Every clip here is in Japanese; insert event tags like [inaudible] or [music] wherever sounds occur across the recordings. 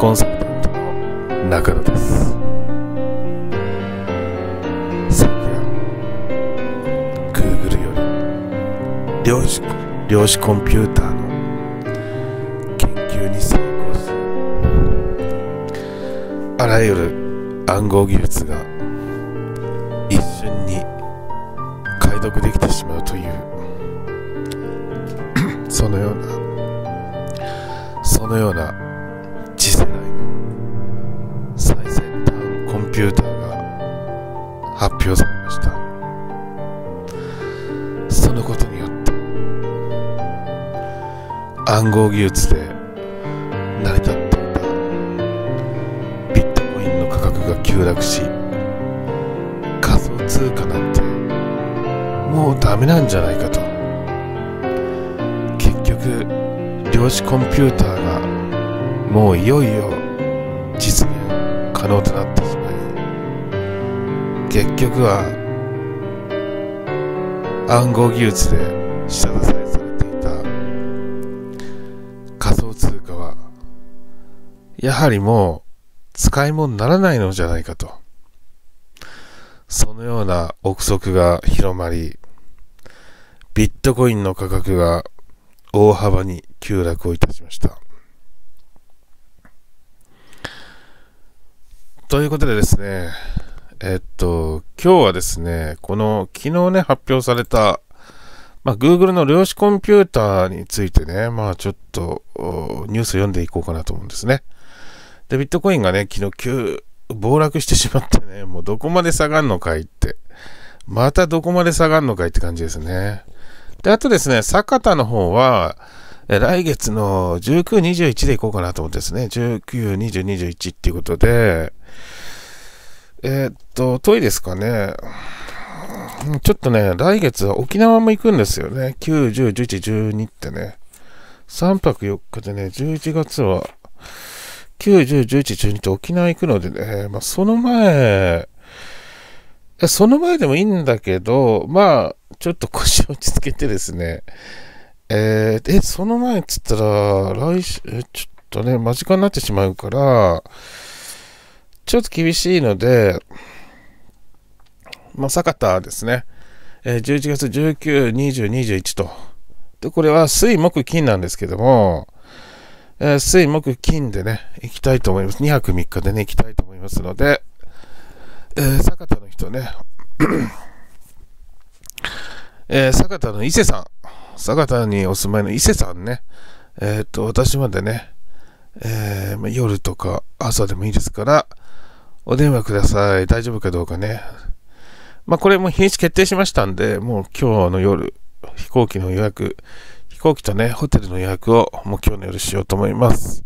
コンサルタントの中野です昨夜 Google より量子量子コンピューターの研究に成功しあらゆる暗号技術が一瞬に解読できてしまうというそのようなそのようなューターが発表されましたそのことによって暗号技術で成り立っていたビットコインの価格が急落し仮想通貨なんてもうダメなんじゃないかと結局量子コンピューターがもういよいよ実現可能となった局は暗号技術で下支えされていた仮想通貨はやはりもう使い物にならないのじゃないかとそのような憶測が広まりビットコインの価格が大幅に急落をいたしましたということでですねえっと、今日はですね、この昨日ね、発表された、まあ、Google の量子コンピューターについてね、まあ、ちょっとニュース読んでいこうかなと思うんですね。で、ビットコインがね、昨日急、暴落してしまってね、もうどこまで下がんのかいって、またどこまで下がんのかいって感じですね。で、あとですね、坂田の方は、来月の19、21でいこうかなと思ってですね、19、20、21っていうことで、えー、っと、トイですかね。ちょっとね、来月は沖縄も行くんですよね。9、10、11、12ってね。3泊4日でね、11月は、9、10、11、12って沖縄行くのでね、まあ、その前、その前でもいいんだけど、まあ、ちょっと腰落ち着けてですね、えー、え、その前っつったら、来週、ちょっとね、間近になってしまうから、ちょっと厳しいので、まあ、坂田ですね、えー、11月19、20、21と。で、これは水、木、金なんですけども、えー、水、木、金でね、行きたいと思います。2泊3日でね、行きたいと思いますので、えー、坂田の人ね、えー、坂田の伊勢さん、坂田にお住まいの伊勢さんね、えっと、私までね、えま夜とか朝でもいいですから、お電話ください。大丈夫かどうかね。まあ、これも品質決定しましたんで、もう今日の夜、飛行機の予約、飛行機とね、ホテルの予約をもう今日の夜しようと思います。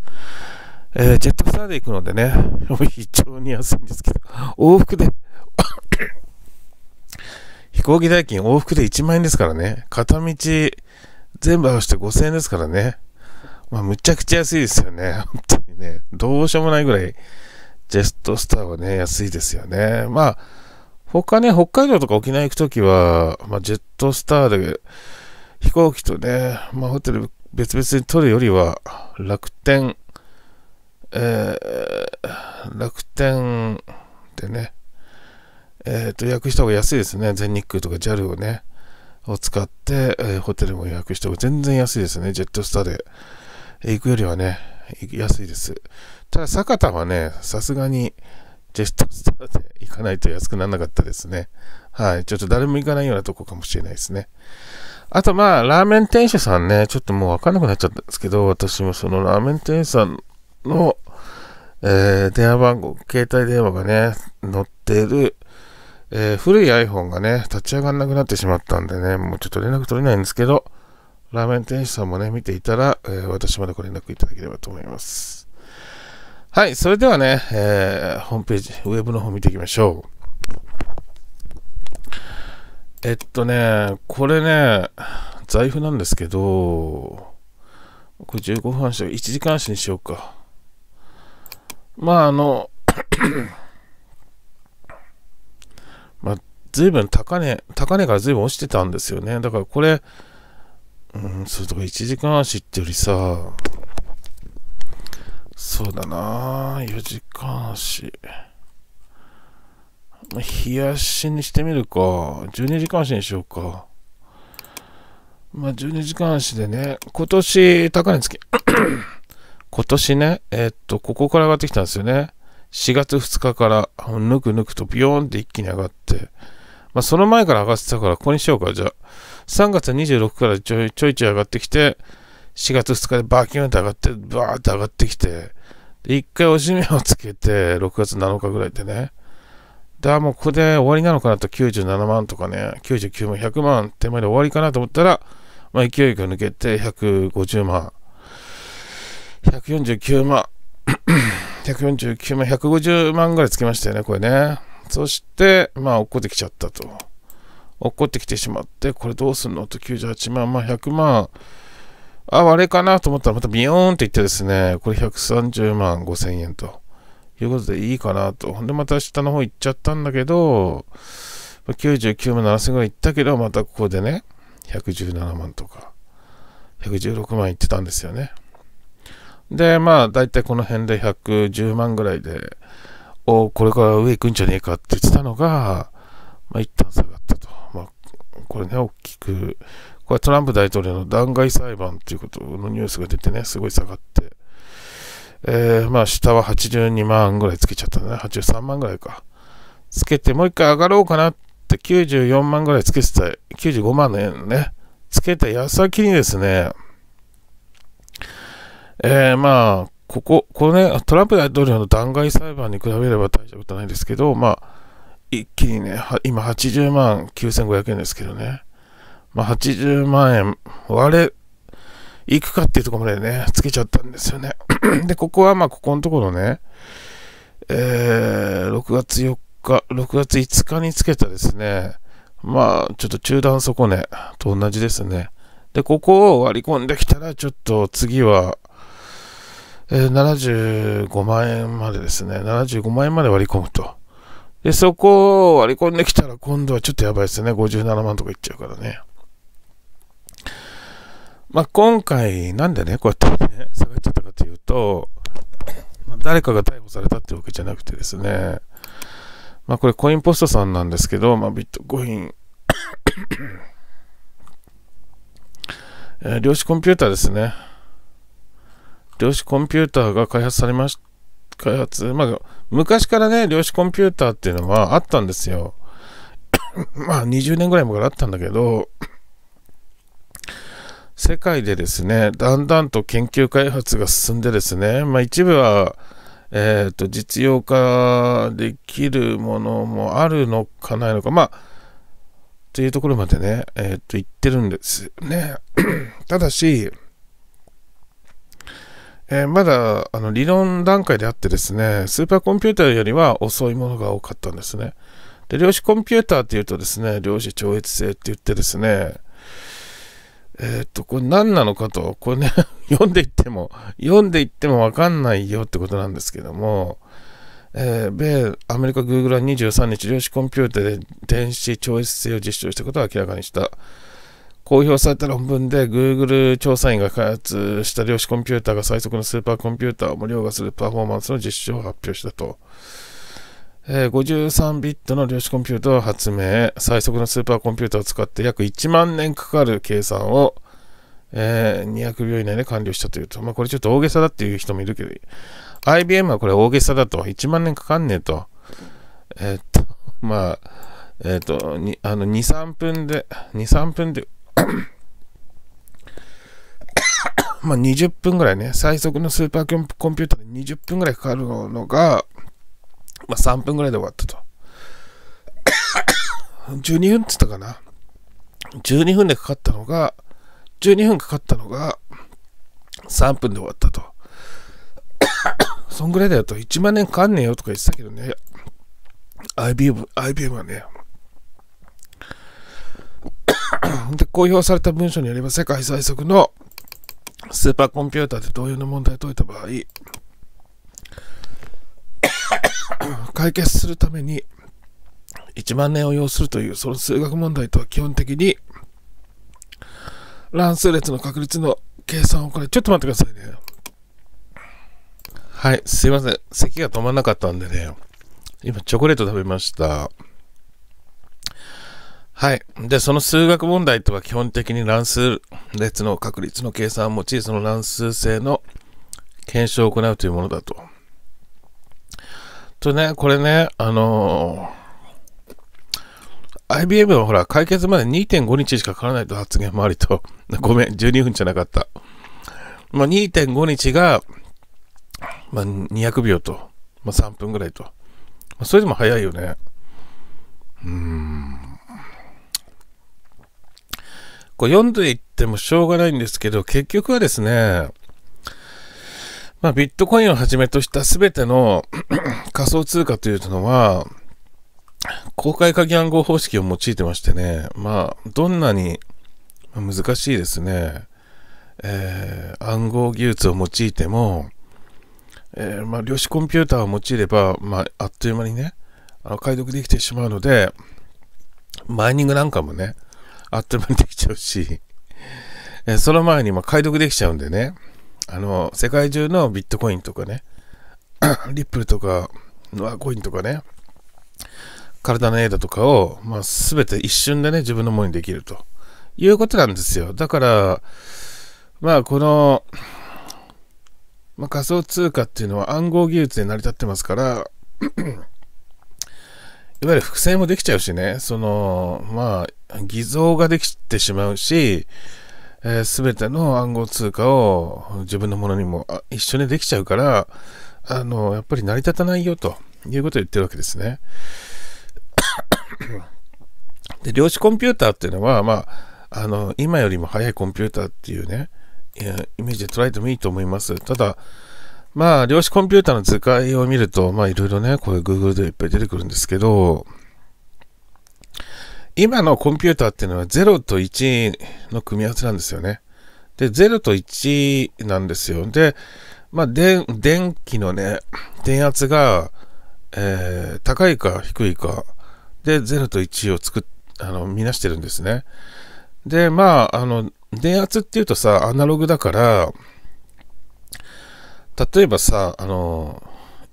えー、ジェットスターで行くのでね、[laughs] 非常に安いんですけど、往復で [coughs] 飛行機代金往復で1万円ですからね、片道全部合わせて5000円ですからね、まあ、むちゃくちゃ安いですよね、本当にね、どうしようもないぐらいジェットスターはね、安いですよね。まあ、他ね、北海道とか沖縄行くときは、まあ、ジェットスターで飛行機とね、まあ、ホテル別々に取るよりは、楽天、えー、楽天でね、えっ、ー、と、予約した方が安いですね。全日空とか JAL をね、を使って、えー、ホテルも予約した方が全然安いですね。ジェットスターで行くよりはね、安いです。ただ、酒田はね、さすがにジェットスターで行かないと安くならなかったですね。はい。ちょっと誰も行かないようなとこかもしれないですね。あと、まあ、ラーメン店主さんね、ちょっともうわかんなくなっちゃったんですけど、私もそのラーメン店主さんの、えー、電話番号、携帯電話がね、載ってる、えー、古い iPhone がね、立ち上がんなくなってしまったんでね、もうちょっと連絡取れないんですけど、ラーメン店主さんもね、見ていたら、えー、私までご連絡いただければと思います。はい、それではね、えー、ホームページ、ウェブの方見ていきましょう。えっとね、これね、財布なんですけど、これ15分足、1時間足にしようか。まあ、あのまあ、随分高値、高値から随分落ちてたんですよね。だからこれ、うん、それとか1時間足ってよりさ、そうだな4時間足。冷やしにしてみるか。12時間足にしようか。まあ、12時間足でね、今年、高値つき [clears throat] 今年ね、えー、っと、ここから上がってきたんですよね。4月2日から、ぬくぬくとビヨーンって一気に上がって。まあ、その前から上がってたから、ここにしようか、じゃあ。3月26からちょいちょい上がってきて、4月2日でバキュンンと上がって、バーって上がってきて、一回おしめをつけて、6月7日ぐらいでね。だからもうここで終わりなのかなと97万とかね、99万、100万手前で終わりかなと思ったら、まあ、勢いが抜けて150万、149万、149 [coughs] 万、150万ぐらいつけましたよね、これね。そして、まあ、落っこってきちゃったと。落っこってきてしまって、これどうすんのと98万、まあ100万、あ、あれかなと思ったらまたビヨーンっていってですね、これ130万5千円ということでいいかなと。ほんでまた下の方行っちゃったんだけど、99万7千ぐらい行ったけど、またここでね、117万とか、116万行ってたんですよね。で、まあ、大体この辺で110万ぐらいで、おこれから上行くんじゃねえかって言ってたのが、まあ、一旦下がった。これね、大きく、これトランプ大統領の弾劾裁判ということのニュースが出てね、すごい下がって、えー、まあ下は82万ぐらいつけちゃったね、83万ぐらいか。つけて、もう一回上がろうかなって94万ぐらいつけてた、95万の円ね、つけた矢先にですね、えー、まあ、ここ、このね、トランプ大統領の弾劾裁判に比べれば大したことないんですけど、まあ、一気にね、今80万9500円ですけどね。まあ、80万円割れ、いくかっていうところまでね、つけちゃったんですよね。[clears throat] で、ここはまあ、ここのところね、えー、6月4日、6月5日につけたですね、まあ、ちょっと中断底ね、と同じですね。で、ここを割り込んできたら、ちょっと次は、えー、75万円までですね、75万円まで割り込むと。で、そこを割り込んできたら今度はちょっとやばいですね。57万とかいっちゃうからね。まあ、今回、なんでね、こうやってね、下がっちゃったかというと、まあ、誰かが逮捕されたってわけじゃなくてですね、まあ、これコインポストさんなんですけど、まあ、ビットコインえー、量子コンピューターですね。量子コンピューターが開発されまし、開発、まあ、昔からね、量子コンピューターっていうのはあったんですよ。[coughs] まあ20年ぐらい前からあったんだけど、世界でですね、だんだんと研究開発が進んでですね、まあ一部は、えっ、ー、と、実用化できるものもあるのかないのか、まあ、というところまでね、えっ、ー、と、言ってるんですね。[coughs] ただし、えー、まだあの理論段階であってですね、スーパーコンピューターよりは遅いものが多かったんですね。で、量子コンピューターっていうとですね、量子超越性って言ってですね、えっ、と、これ何なのかと、これね [laughs] 読んでいっても、読んでいっても分かんないよってことなんですけども、えー、米、アメリカグーグルは23日、量子コンピューターで電子超越性を実証したことを明らかにした。公表された論文で Google 調査員が開発した量子コンピューターが最速のスーパーコンピューターを無料化するパフォーマンスの実証を発表したと。えー、53ビットの量子コンピューターを発明、最速のスーパーコンピューターを使って約1万年かかる計算を、えー、200秒以内で完了したというと、まあ、これちょっと大げさだっていう人もいるけど、IBM はこれ大げさだと、1万年かかんねえと。えー、っと、まあ、えっと、あの2、3分で、2、3分で [coughs] まあ20分ぐらいね、最速のスーパーコンピューターで20分ぐらいかかるのが、まあ3分ぐらいで終わったと。12 [coughs] 分っつったかな。12分でかかったのが、12分かかったのが、3分で終わったと。[coughs] そんぐらいだよと、1万年かかんねえよとか言ってたけどね、IBM, IBM はね、で公表された文書によれば世界最速のスーパーコンピューターで同様の問題を解いた場合解決するために1万年を要するというその数学問題とは基本的に乱数列の確率の計算をこれちょっと待ってくださいねはいすいません咳が止まんなかったんでね今チョコレート食べましたはい。で、その数学問題とは基本的に乱数列の確率の計算を用い、その乱数性の検証を行うというものだと。とね、これね、あのー、IBM はほら、解決まで2.5日しかかからないと発言もありと。[laughs] ごめん、12分じゃなかった。まあ、2.5日が、まあ、200秒と、まあ、3分ぐらいと。まあ、それでも早いよね。うーん。こう読んでいってもしょうがないんですけど、結局はですね、まあ、ビットコインをはじめとした全ての [clears throat] 仮想通貨というのは、公開鍵暗号方式を用いてましてね、まあ、どんなに難しいですね、えー、暗号技術を用いても、えー、まあ、量子コンピューターを用いれば、まあ、あっという間にね、あの解読できてしまうので、マイニングなんかもね、あっという間にできちゃうし、えその前にも解読できちゃうんでね、あの、世界中のビットコインとかね、[coughs] リップルとか、ノアコインとかね、体のエイドとかを、まあ、全て一瞬でね、自分のものにできるということなんですよ。だから、まあ、この、まあ、仮想通貨っていうのは暗号技術で成り立ってますから、いわゆる複製もできちゃうしね、その、まあ、偽造ができてしまうし、す、えー、べ、ての暗号通貨を自分のものにも一緒にできちゃうから、あの、やっぱり成り立たないよということを言ってるわけですね。[coughs] で、量子コンピューターっていうのは、まあ、あの、今よりも速いコンピューターっていうね、イメージで捉えてもいいと思います。ただ、まあ、量子コンピューターの図解を見ると、まあ、いろいろね、こういう Google でいっぱい出てくるんですけど、今のコンピューターっていうのは0と1の組み合わせなんですよね。で、0と1なんですよ。で、まあ、電、電気のね、電圧が、えー、高いか低いかで0と1を作っ、あの、見なしてるんですね。で、まあ、あの、電圧っていうとさ、アナログだから、例えばさ、あの、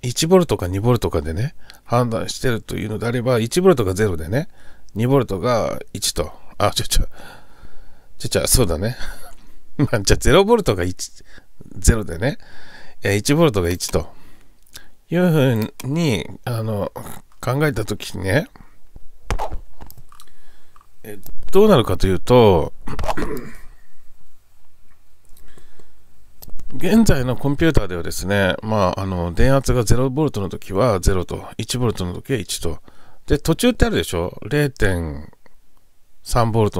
1ボルトか2ボルトかでね、判断してるというのであれば、1ボルトが0でね、2ボルトが1と、あ、ちょちょ、ちょちょ、そうだね。[laughs] まあ、じゃあ0ボルトが1、0でね、1ボルトが1というふうに、あの、考えたときにね、どうなるかというと、現在のコンピューターではですね、まあ、あの、電圧が 0V の時は0と、1V の時は1と。で、途中ってあるでしょ ?0.3V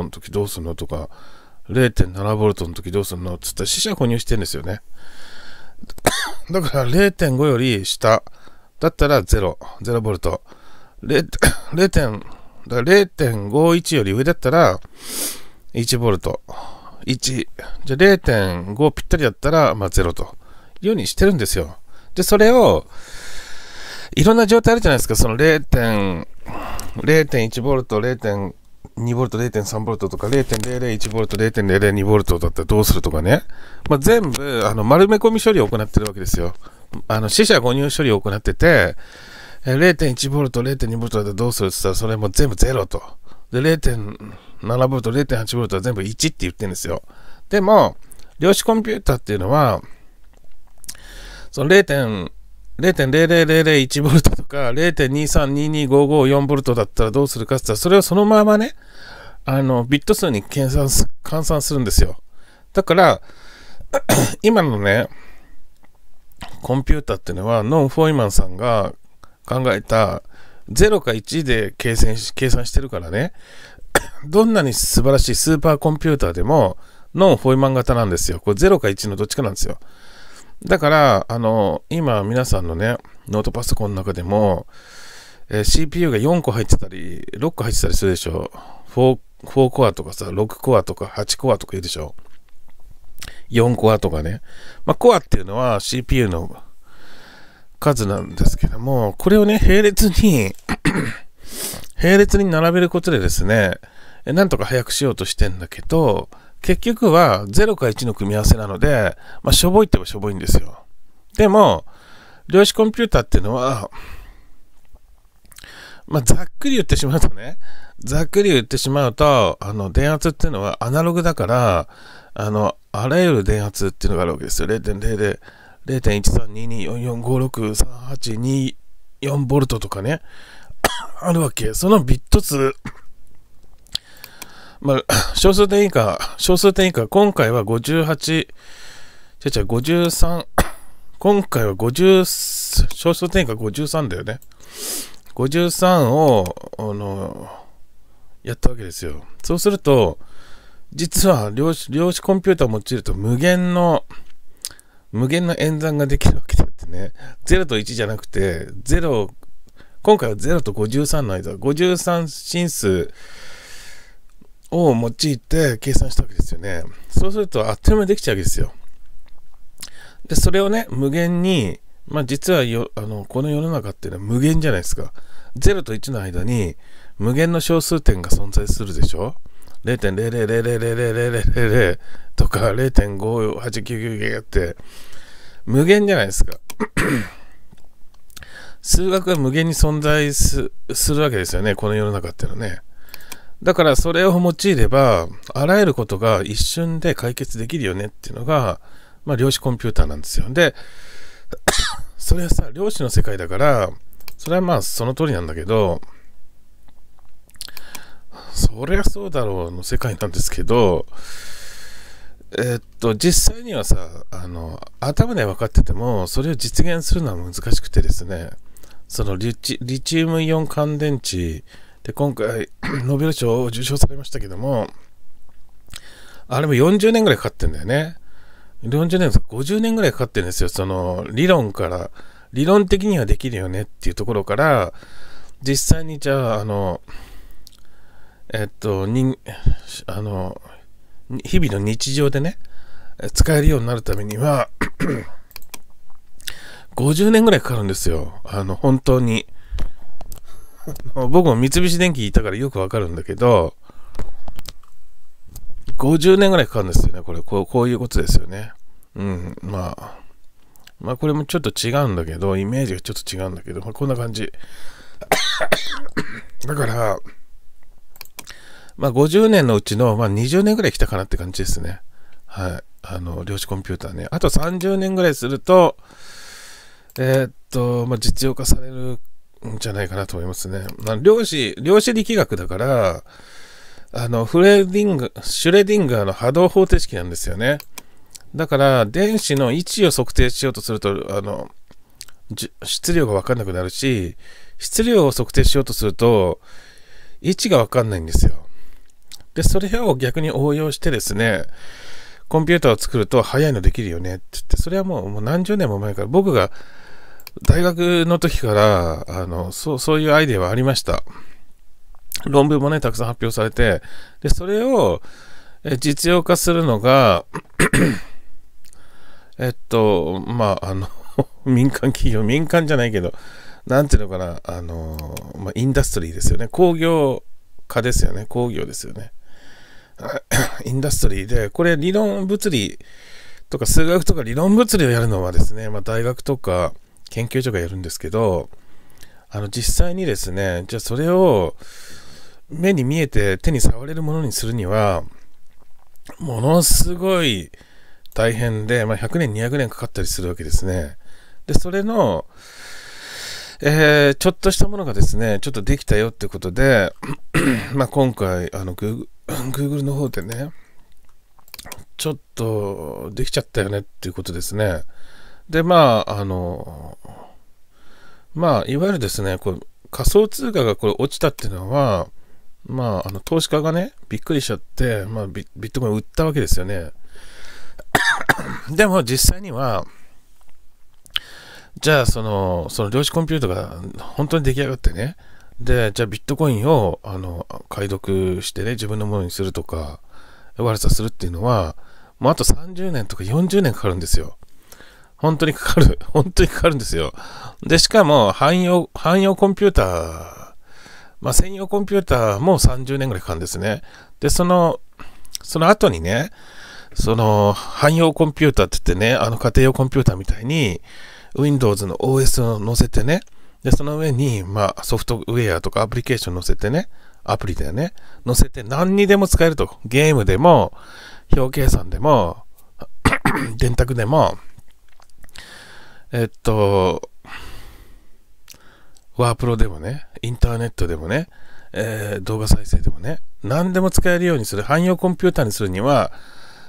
の時どうするのとか、0.7V の時どうするのつったら死者購入してんですよね。だから0.5より下だったら0、0V。0.51より上だったら1 v ルト。1。じゃ0.5ぴったりだったら、まあ、0というようにしてるんですよ。で、それを、いろんな状態あるじゃないですか。その0.1 0.1ボルト、0.2ボルト、0.3ボルトとか、0.001ボルト、0.002ボルトだったらどうするとかね。まあ、全部、あの、丸め込み処理を行ってるわけですよ。あの、死者誤入処理を行ってて、0.1ボルト、0.2ボルトだったらどうするって言ったら、それも全部ゼロと。で、0. 7V、0 8トは全部1って言ってるんですよ。でも、量子コンピューターっていうのは、その0 0 0 0ボ1 v とか 0.2322554V だったらどうするかって言ったら、それをそのままね、あの、ビット数に計算す、換算するんですよ。だから、[clears throat] 今のね、コンピューターっていうのは、ノン・フォイマンさんが考えた0か1で計算し計算してるからね、どんなに素晴らしいスーパーコンピューターでも、ノンホイマン型なんですよ。これ0か1のどっちかなんですよ。だから、あの、今皆さんのね、ノートパソコンの中でも、えー、CPU が4個入ってたり、6個入ってたりするでしょ。4, 4コアとかさ、6コアとか8コアとか言うでしょ。4コアとかね。まあ、コアっていうのは CPU の数なんですけども、これをね、並列に [clears throat] 並列に並べることでですね、なんとか早くしようとしてんだけど、結局は0か1の組み合わせなので、まあ、しょぼいってばしょぼいんですよ。でも、量子コンピューターっていうのは、まあ、ざっくり言ってしまうとね、ざっくり言ってしまうと、あの、電圧っていうのはアナログだから、あの、あらゆる電圧っていうのがあるわけですよ。0.0で、0.13224456382.4ボルトとかね、あるわけ。そのビット数まあ、[coughs] 小数点以下、小数点以下、今回は58、ちゃちゃ53、[coughs] 今回は50、小数点以下53だよね。53を、あの、やったわけですよ。そうすると、実は量子、量子コンピューターを用いると無限の、無限の演算ができるわけだってね。0と1じゃなくて、0、今回は0と53の間、53進数、を用いて計算したわけですよね。そうするとあっという間にできちゃうわけですよ。で、それをね、無限に、まあ実はよあのこの世の中っていうのは無限じゃないですか。0と1の間に無限の小数点が存在するでしょ ?0.0000000 とか0.58999って無限じゃないですか。数学が無限に存在するわけですよね、この世の中っていうのはね。だからそれを用いれば、あらゆることが一瞬で解決できるよねっていうのが、まあ、量子コンピューターなんですよ。で、[coughs] それはさ、量子の世界だから、それはまあその通りなんだけど、そりゃそうだろうの世界なんですけど、えっと、実際にはさ、あの、頭で分かってても、それを実現するのは難しくてですね、そのリチリチウムイオン乾電池で、今回、[clears throat] ノーベル賞を受賞されましたけども、あれも40年ぐらいかかってんだよね。40年、50年ぐらいかかってるんですよ。その、理論から、理論的にはできるよねっていうところから、実際にじゃあ、あの、えっと、人、あの、日々の日常でね、使えるようになるためには50 [clears throat] 年ぐらいかかるんですよ。あの、本当に僕も三菱電機いたからよくわかるんだけど、50年ぐらいかかるんですよね、これ。こうこういうことですよね。うん、まあ。まあこれもちょっと違うんだけど、イメージがちょっと違うんだけど、まあ、こんな感じ。[coughs] だから、まあ50年のうちの、まあ、20年ぐらい来たかなって感じですね。はい。あの、量子コンピューターね。あと30年ぐらいすると、えー、っと、まあ、実用化されるじゃないかなと思いますね。量子、量子力学だから、あの、フレディング、シュレディンガーの波動方程式なんですよね。だから、電子の位置を測定しようとすると、あの、質量がわかんなくなるし、質量を測定しようとすると、位置がわかんないんですよ。で、それを逆に応用してですね、コンピューターを作ると早いのできるよねって言って、それはもうもう何十年も前から、僕が大学の時から、あの、そう、そういうアイデアはありました。論文もね、たくさん発表されて、で、それを、え実用化するのがえっと、まあ、あの [laughs] 民間企業、民間じゃないけど、なんていうのかな、あの、まあ、インダストリーですよね。工業化ですよね。工業ですよね。[coughs] インダストリーで、これ理論物理とか数学とか理論物理をやるのはですね、まあ、大学とか、研究所がやるんですけど、あの、実際にですね、じゃあそれを目に見えて手に触れるものにするには、ものすごい大変で、まあ、100年、200年かかったりするわけですね。で、それの、えー、ちょっとしたものがですね、ちょっとできたよってことで、[clears throat] まあ今回、あの、Google, Google の方でね、ちょっとできちゃったよねっていうことですね。で、まあ、あの、まあ、いわゆるですね、こう仮想通貨がこれ落ちたっていうのは、まあ、あの投資家がね、びっくりしちゃって、まあビ、ットコイン売ったわけですよね。[coughs] でも実際には、じゃあその、その量子コンピューターが本当に出来上がってね、で、じゃあビットコインをあの解読してね、自分のものにするとか、悪さするっていうのは、もうあと30年とか40年かかるんですよ。本当にかかる。[laughs] 本当にかかるんですよ。で、しかも、汎用、汎用コンピューター、まあ、専用コンピューターも30年ぐらいかかるんですね。で、その、その後にね、その、汎用コンピューターって言ってね、あの家庭用コンピューターみたいに、Windows の OS を載せてね、で、その上に、まあ、ソフトウェアとかアプリケーション載せてね、アプリだよね、載せて何にでも使えると。ゲームでも、表計算でも、[clears throat] 電卓でも、えっと、ワープロでもね、インターネットでもね、えー、動画再生でもね、何でも使えるようにする、汎用コンピューターにするには、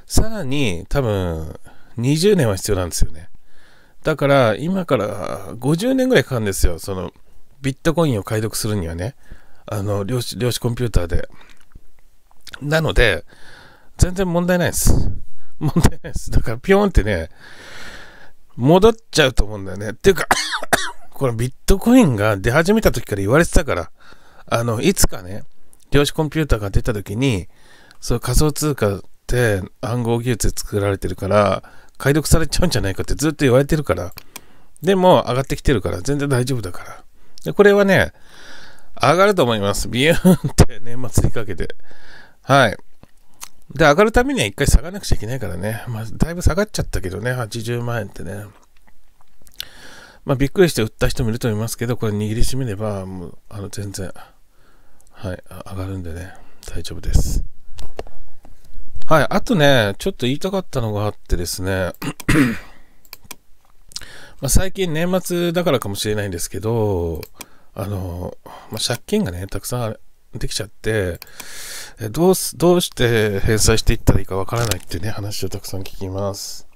さらに多分20年は必要なんですよね。だから今から50年ぐらいかかるんですよ。そのビットコインを解読するにはね、あの量子量子コンピューターで。なので、全然問題ないです。問題ないです。だからピョーンってね、戻っちゃうと思うんだよね。っていうか [coughs] このビットコインが出始めた時から言われてたから、あの、いつかね、量子コンピューターが出た時に、そう仮想通貨って暗号技術で作られてるから、解読されちゃうんじゃないかってずっと言われてるから、でも上がってきてるから、全然大丈夫だから。で、これはね、上がると思います。ビューンって年末にかけて。はい。で、上がるためには一回下がなくちゃいけないからね。まあ、だいぶ下がっちゃったけどね、80万円ってね。まあ、びっくりして売った人もいると思いますけど、これ握りしめれば、もう、あの、全然、はい、上がるんでね、大丈夫です。はい、あとね、ちょっと言いたかったのがあってですね、[coughs] ま最近年末だからかもしれないんですけど、あの、まあ、借金がね、たくさんある、できちゃって、どうす、どうして返済していったらいいかわからないっていうね、話をたくさん聞きます。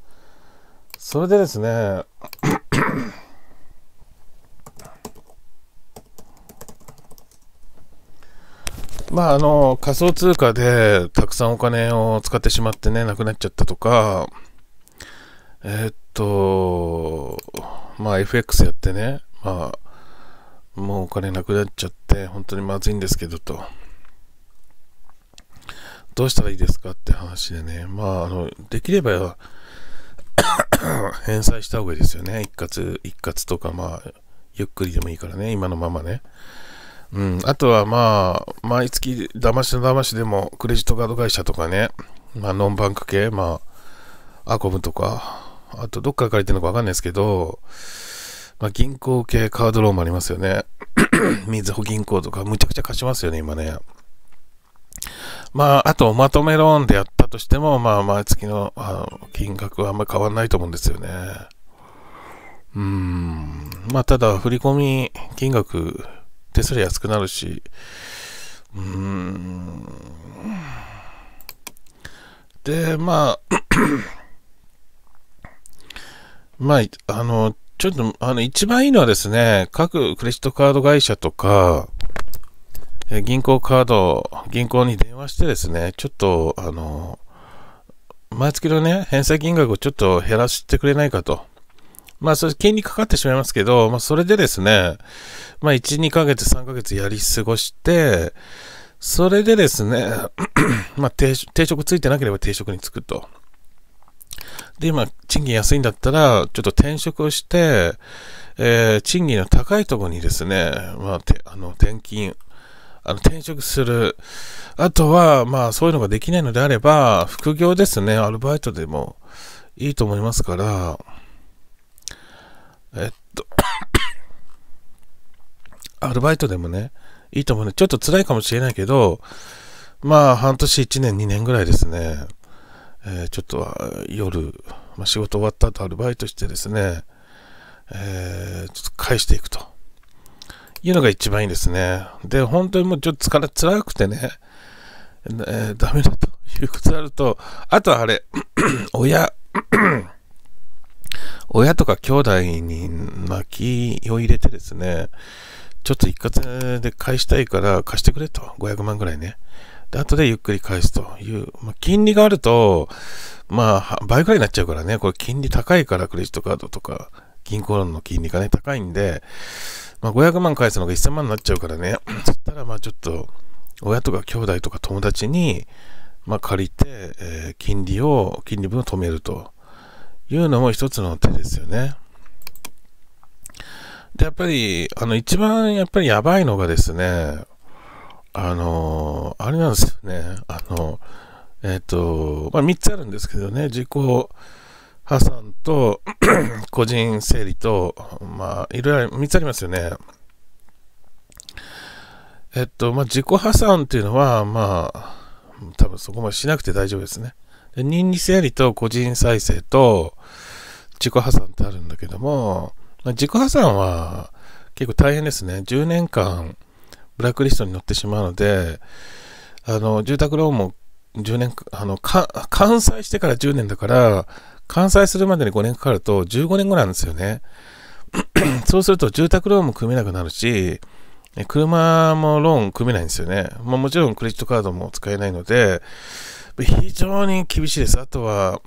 それでですね、[coughs] まあ、あの、仮想通貨でたくさんお金を使ってしまってね、なくなっちゃったとか、えー、っと、まあ、FX やってね、まあ、もうお金なくなっちゃって、本当にまずいんですけどと。どうしたらいいですかって話でね。まあ、あの、できれば [coughs] 返済した方がいいですよね。一括、一括とか、まあ、ゆっくりでもいいからね。今のままね。うん。あとは、まあ、毎月、だましのだましでも、クレジットカード会社とかね。まあ、ノンバンク系、まあ、アコムとか、あと、どっから借りてるのかわかんないですけど、まあ、銀行系カードローンもありますよね。[clears throat] みずほ銀行とか、むちゃくちゃ貸しますよね、今ね。まあ、あと、まとめローンでやったとしても、まあ、毎月のあ金額はあんまり変わらないと思うんですよね。うん。まあ、ただ、振り込み金額、手すり安くなるし、うーん。で、まあ、[clears throat] まあ、あの、ちょっと、あの、一番いいのはですね、各クレジットカード会社とか、え銀行カード、銀行に電話してですね、ちょっと、あの、毎月のね、返済金額をちょっと減らしてくれないかと。まあ、それ、金利かかってしまいますけど、まあ、それでですね、まあ、1、2ヶ月、3ヶ月やり過ごして、それでですね、[clears throat] まあ定、定職ついてなければ定職に就くと。で、今、賃金安いんだったら、ちょっと転職をして、えー、賃金の高いところにですね、まあ、てあの転勤、あの転職する。あとは、まあ、そういうのができないのであれば、副業ですね、アルバイトでもいいと思いますから、えっと [coughs] アルバイトでもね、いいと思うね。ちょっと辛いかもしれないけど、まあ、半年、1年、2年ぐらいですね。えちょっとは夜、まあ、仕事終わった後アルバイトしてですね、えー、ちょっと返していくというのが一番いいですね。で、本当にもうちょっと疲れ、辛くてね、えー、ダメだということになると、あとはあれ、[clears throat] 親、[clears throat] 親とか兄弟に薪きを入れてですね、ちょっと一括で返したいから貸してくれと、500万ぐらいね。で、後でゆっくり返すという。まあ、金利があると、まあ、倍くらいになっちゃうからね。これ金利高いから、クレジットカードとか、銀行の金利がね、高いんで、まあ、500万返すのが1000万になっちゃうからね。[clears throat] そしたら、まあ、ちょっと、親とか兄弟とか友達に、まあ、借りて、えー、金利を、金利分を止めるというのも一つの手ですよね。で、やっぱり、あの、一番やっぱりやばいのがですね、あのー、あれなんですよね。あの、えっ、ー、と、まあ、3つあるんですけどね、自己破産と [clears throat] 個人整理と、まあ、いろいろ3つありますよね。えっ、ー、と、まあ、自己破産っていうのは、まあ、多分そこまでしなくて大丈夫ですね。で任意整理と個人再生と自己破産ってあるんだけども、まあ、自己破産は結構大変ですね。10年間、ブラックリストに載ってしまうので、あの、住宅ローンも10年、あの、か、完済してから10年だから、完済するまでに5年かかると15年後なんですよね。[clears throat] そうすると住宅ローンも組めなくなるし、車もローン組めないんですよね。まあ、もちろんクレジットカードも使えないので、非常に厳しいです。あとは、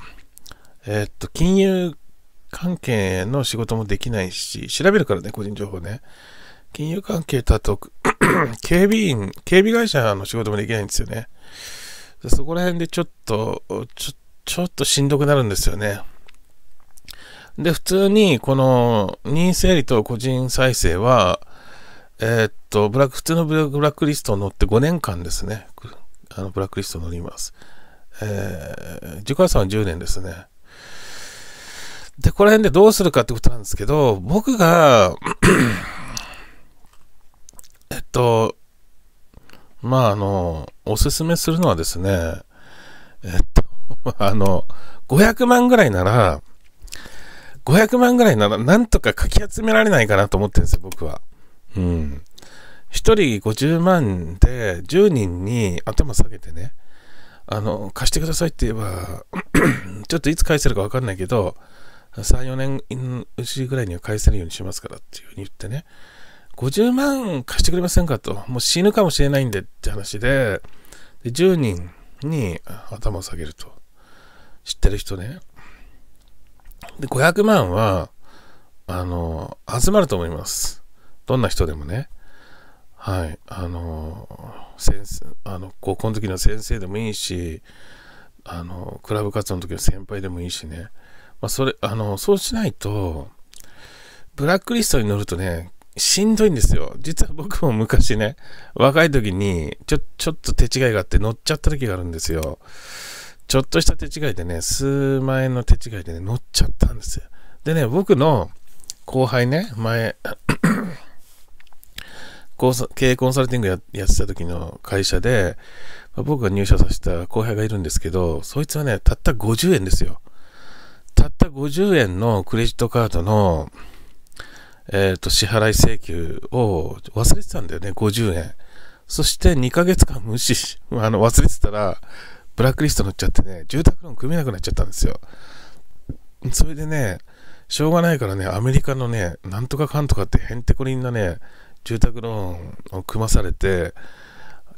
えっと、金融関係の仕事もできないし、調べるからね、個人情報ね。金融関係だと [clears throat] 警備員、警備会社の仕事もできないんですよね。そこら辺でちょっと、ちょ、ちょっとしんどくなるんですよね。で、普通に、この、任意整理と個人再生は、えー、っと、ブラック、普通のブラックリストを乗って5年間ですね。あの、ブラックリスト乗ります。えー、自己破産は10年ですね。で、この辺でどうするかってことなんですけど、僕がえっと、まあ、あの、おすすめするのはですね、えっと、[laughs] あの、500万ぐらいなら、500万ぐらいなら、なんとかかき集められないかなと思ってるんですよ、僕は。うん。1人50万で、10人に頭下げてね、あの、貸してくださいって言えば [clears throat] ちょっといつ返せるか分かんないけど、3、4年うちぐらいには返せるようにしますからっていうふうに言ってね、50万貸してくれませんかと、もう死ぬかもしれないんでって話で、で10人に頭を下げると。知ってる人ね。で、500万は、あの、集まると思います。どんな人でもね。はい。あの、先生、あの、高校の時の先生でもいいし、あの、クラブ活動の時の先輩でもいいしね。まあ、それ、あの、そうしないと、ブラックリストに乗るとね、しんどいんですよ。実は僕も昔ね、若い時に、ちょ、ちょっと手違いがあって乗っちゃった時があるんですよ。ちょっとした手違いでね、数万円の手違いでね、乗っちゃったんですよ。でね、僕の後輩ね、前、[coughs] 経営コンサルティングややってた時の会社で、僕が入社させた後輩がいるんですけど、そいつはね、たった50円ですよ。たった50円のクレジットカードのえーと、支払い請求を忘れてたんだよね、50円。そして2ヶ月間無視し、[laughs] あの忘れてたら、ブラックリスト乗っちゃってね、住宅ローン組めなくなっちゃったんですよ。それでね、しょうがないからね、アメリカのね、なんとかかんとかってへんてこりんなね、住宅ローンを組まされて、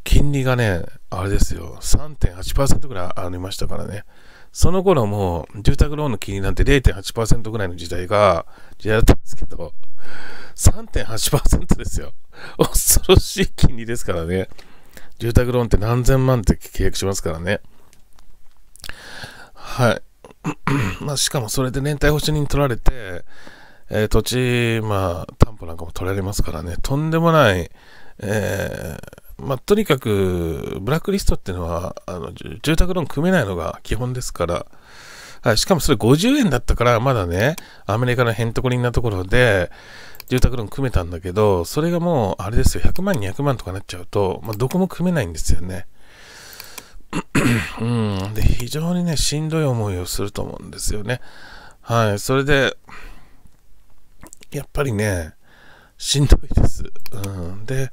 金利がね、あれですよ、3.8%ぐらいありましたからね。その頃も住宅ローンの金利なんて0.8%ぐらいの時代が、時代だったんですけど、3.8%ですよ。恐ろしい金利ですからね。住宅ローンって何千万って契約しますからね。はい。[clears throat] まあ、しかもそれで連帯保証人取られて、えー、土地、まあ、担保なんかも取られますからね、とんでもない、えーまあ、とにかく、ブラックリストっていうのは、あの住宅ローン組めないのが基本ですから、はい、しかもそれ50円だったから、まだね、アメリカのへんとこりんなところで、住宅ローン組めたんだけど、それがもう、あれですよ、100万、200万とかなっちゃうと、まあ、どこも組めないんですよね。うん、で、非常にね、しんどい思いをすると思うんですよね。はい、それで、やっぱりね、しんどいです。うん、で、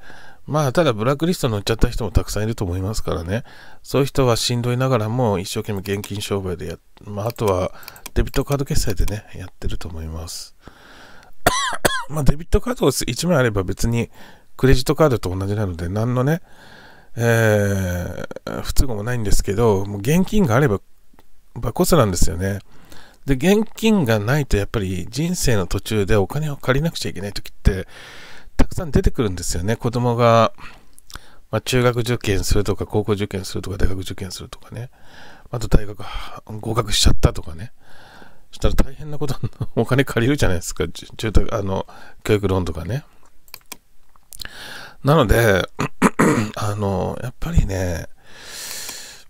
まあ、ただブラックリストにっちゃった人もたくさんいると思いますからね、そういう人はしんどいながらも一生懸命現金商売でや、まあ、あとはデビットカード決済でね、やってると思います。[coughs] まあ、デビットカードを1枚あれば別にクレジットカードと同じなので、何のね、えー、不都合もないんですけど、もう現金があれば、ばこそなんですよね。で、現金がないとやっぱり人生の途中でお金を借りなくちゃいけない時って、たくさん出てくるんですよね。子供が、まあ、中学受験するとか、高校受験するとか、大学受験するとかね。あと大学合格しちゃったとかね。そしたら大変なこと、お金借りるじゃないですか。住宅、あの、教育ローンとかね。なので、[clears throat] あの、やっぱりね、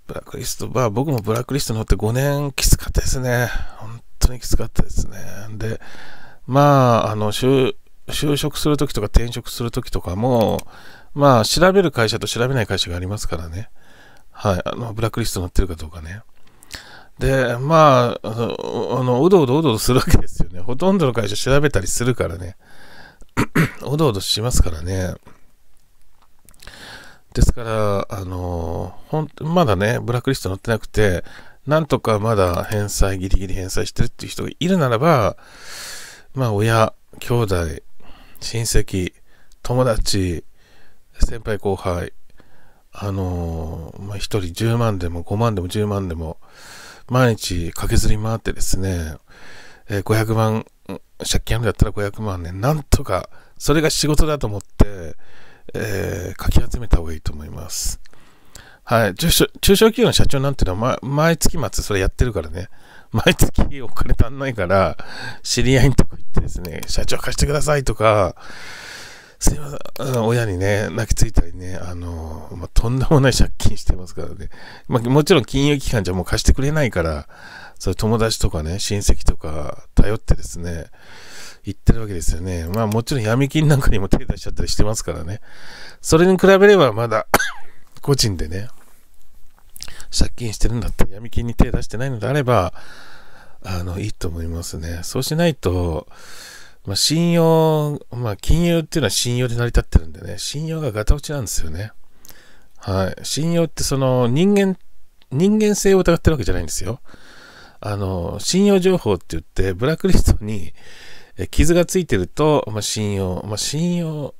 ブラックリスト、まあ僕もブラックリスト乗って5年きつかったですね。本当にきつかったですね。で、まあ、あの、就就職するときとか転職するときとかも、まあ、調べる会社と調べない会社がありますからね。はい。あの、ブラックリスト載ってるかどうかね。で、まあ、あの、うどうどうどうするわけですよね。ほとんどの会社調べたりするからね。お [clears throat] どおどしますからね。ですから、あの、ほんまだね、ブラックリスト載ってなくて、なんとかまだ返済、ギリギリ返済してるっていう人がいるならば、まあ、親、兄弟、親戚、友達、先輩後輩、あのー、まあ、人10万でも5万でも10万でも、毎日駆けずり回ってですね、えー、500万、借金あるんだったら500万ね、なんとか、それが仕事だと思って、えー、かき集めた方がいいと思います。はい。中小中小企業の社長なんていうのは、ま、毎月末それやってるからね。[laughs] 毎月お金足んないから、知り合いのとこ行ってですね、社長貸してくださいとか、すいません、親にね、泣きついたりね、あの、まあ、とんでもない借金してますからね。まあ、もちろん金融機関じゃもう貸してくれないから、そういう友達とかね、親戚とか頼ってですね、行ってるわけですよね。まあもちろん闇金なんかにも手出しちゃったりしてますからね。それに比べればまだ個人でね、借金してるんだったら闇金に手出してないのであれば、あの、いいと思いますね。そうしないと、まあ、信用、まあ、金融っていうのは信用で成り立ってるんでね、信用がガタ落ちなんですよね。はい。信用ってその人間、人間性を疑ってるわけじゃないんですよ。あの、信用情報って言って、ブラックリストに傷がついてると、まあ、信用、まあ、信用、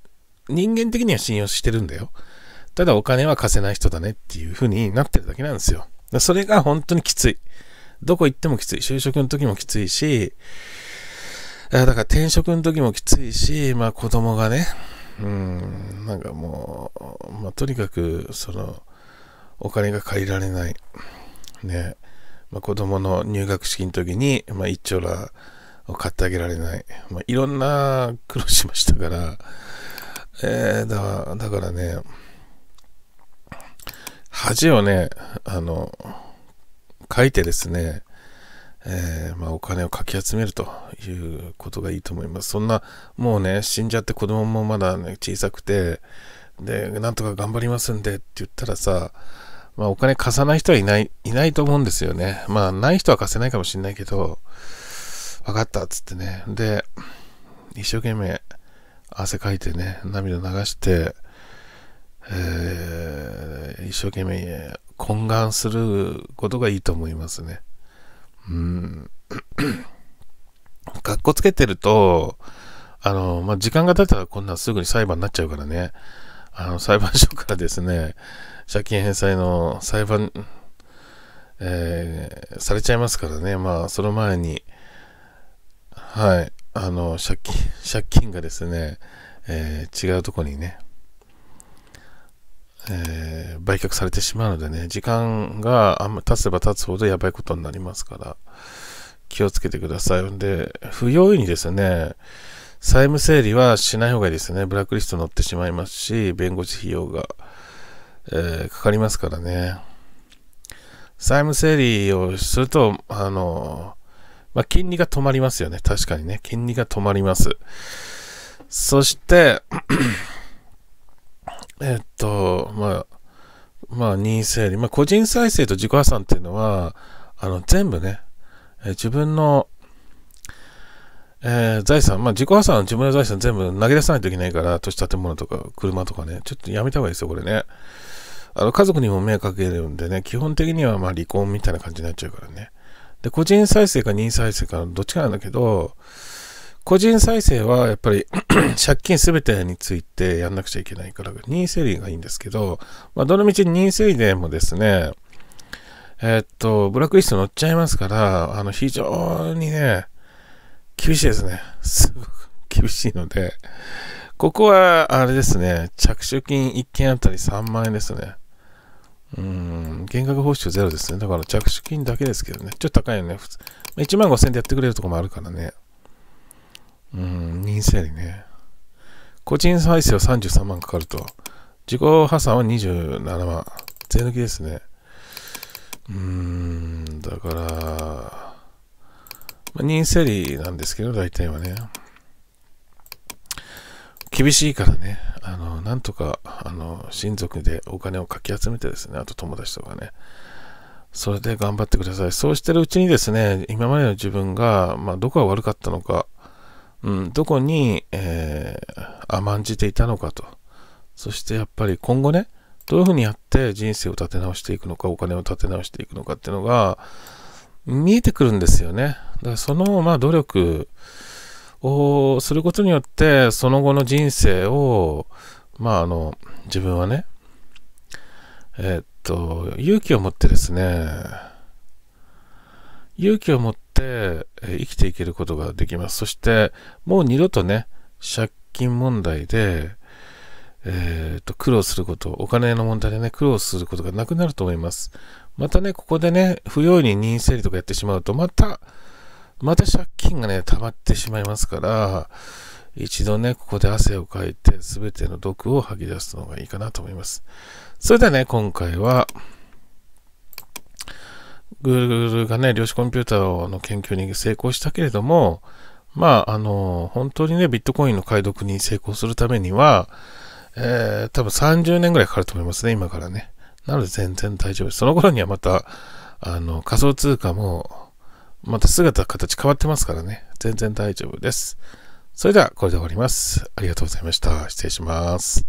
人間的には信用してるんだよ。ただお金は貸せない人だねっていう風になってるだけなんですよ。それが本当にきつい。どこ行ってもきつい。就職の時もきついし、だから転職の時もきついし、まあ子供がね、うん、なんかもう、まあとにかく、その、お金が借りられない。ね、まあ子供の入学式の時に、まあ一丁らを買ってあげられない。まあいろんな苦労しましたから、えー、だだからね、恥をね、あの、書いてですね、えー、まあ、お金をかき集めるということがいいと思います。そんな、もうね、死んじゃって子供もまだ、ね、小さくて、で、なんとか頑張りますんでって言ったらさ、まあ、お金貸さない人はいない、いないと思うんですよね。まあ、ない人は貸せないかもしんないけど、分かったっつってね。で、一生懸命汗かいてね、涙流して、えー、一生懸命懇願することがいいと思いますね。うん。かっこつけてると、あの、まあ、時間が経ったらこんなすぐに裁判になっちゃうからね、あの、裁判所からですね、借金返済の裁判、えー、されちゃいますからね、まあ、その前に、はい、あの、借金、借金がですね、えー、違うとこにね、えー、売却されてしまうのでね、時間があんま経つば経つほどやばいことになりますから、気をつけてください。んで、不用意にですね、債務整理はしない方がいいですね。ブラックリスト乗載ってしまいますし、弁護士費用が、えー、かかりますからね。債務整理をすると、あの、まあ、金利が止まりますよね。確かにね。金利が止まります。そして、えっと、まあ、まあ、任意整理。まあ、個人再生と自己破産っていうのは、あの、全部ね、え自分の、えー、財産、まあ、自己破産、自分の財産全部投げ出さないといけないから、土地建物とか車とかね、ちょっとやめた方がいいですよ、これね。あの、家族にも迷惑かけるんでね、基本的にはまあ離婚みたいな感じになっちゃうからね。で、個人再生か任意再生かどっちかなんだけど、個人再生はやっぱり [clears throat] 借金すべてについてやんなくちゃいけないから、任意整理がいいんですけど、まあ、どのみち任意整理でもですね、えー、っと、ブラックリスト乗っちゃいますから、あの、非常にね、厳しいですね。すごく [laughs] 厳しいので、ここは、あれですね、着手金1件あたり3万円ですね。うん、減額報酬ゼロですね。だから着手金だけですけどね。ちょっと高いよね。普通。1万5000円でやってくれるとこもあるからね。うん、人生理ね。個人再生は33万かかると。自己破産は27万。税抜きですね。うーん、だから、まあ、任整理なんですけど、大体はね。厳しいからね、あの、なんとか、あの、親族でお金をかき集めてですね、あと友達とかね、それで頑張ってください。そうしてるうちにですね、今までの自分が、まあ、どこが悪かったのか、うん、どこに、えー、甘んじていたのかと。そしてやっぱり今後ね、どういうふうにやって人生を立て直していくのか、お金を立て直していくのかっていうのが、見えてくるんですよね。だからその、まあ、努力をすることによって、その後の人生を、まあ、あの、自分はね、えー、っと、勇気を持ってですね、勇気を持って生きていけることができます。そして、もう二度とね、借金問題で、えー、と、苦労すること、お金の問題でね、苦労することがなくなると思います。またね、ここでね、不要意に任意整理とかやってしまうと、また、また借金がね、溜まってしまいますから、一度ね、ここで汗をかいて、すべての毒を吐き出すのがいいかなと思います。それではね、今回は、Google がね、量子コンピューターの研究に成功したけれども、まあ、あの、本当にね、ビットコインの解読に成功するためには、えー、多分30年ぐらいかかると思いますね、今からね。なので全然大丈夫です。その頃にはまた、あの、仮想通貨も、また姿、形変わってますからね。全然大丈夫です。それでは、これで終わります。ありがとうございました。失礼します。